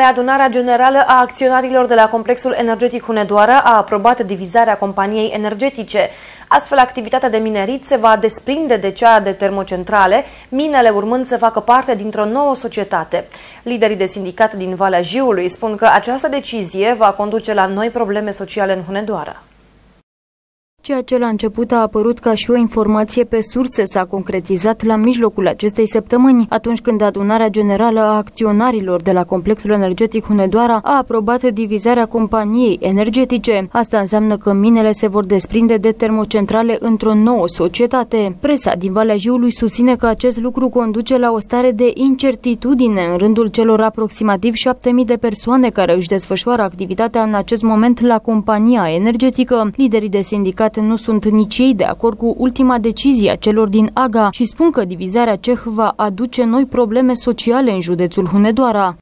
Pe adunarea generală a acționarilor de la Complexul Energetic Hunedoara a aprobat divizarea companiei energetice. Astfel, activitatea de minerit se va desprinde de cea de termocentrale, minele urmând să facă parte dintr-o nouă societate. Liderii de sindicat din Valea Jiului spun că această decizie va conduce la noi probleme sociale în Hunedoara. Ceea ce la început a apărut ca și o informație pe surse s-a concretizat la mijlocul acestei săptămâni, atunci când adunarea generală a acționarilor de la complexul energetic Hunedoara a aprobat divizarea companiei energetice. Asta înseamnă că minele se vor desprinde de termocentrale într-o nouă societate. Presa din Valea Jiului susține că acest lucru conduce la o stare de incertitudine în rândul celor aproximativ 7.000 de persoane care își desfășoară activitatea în acest moment la compania energetică. Liderii de sindicat dat, nu sunt nici ei de acord cu ultima decizie a celor din AGA și spun că divizarea ceh va aduce noi probleme sociale în județul Hunedoara.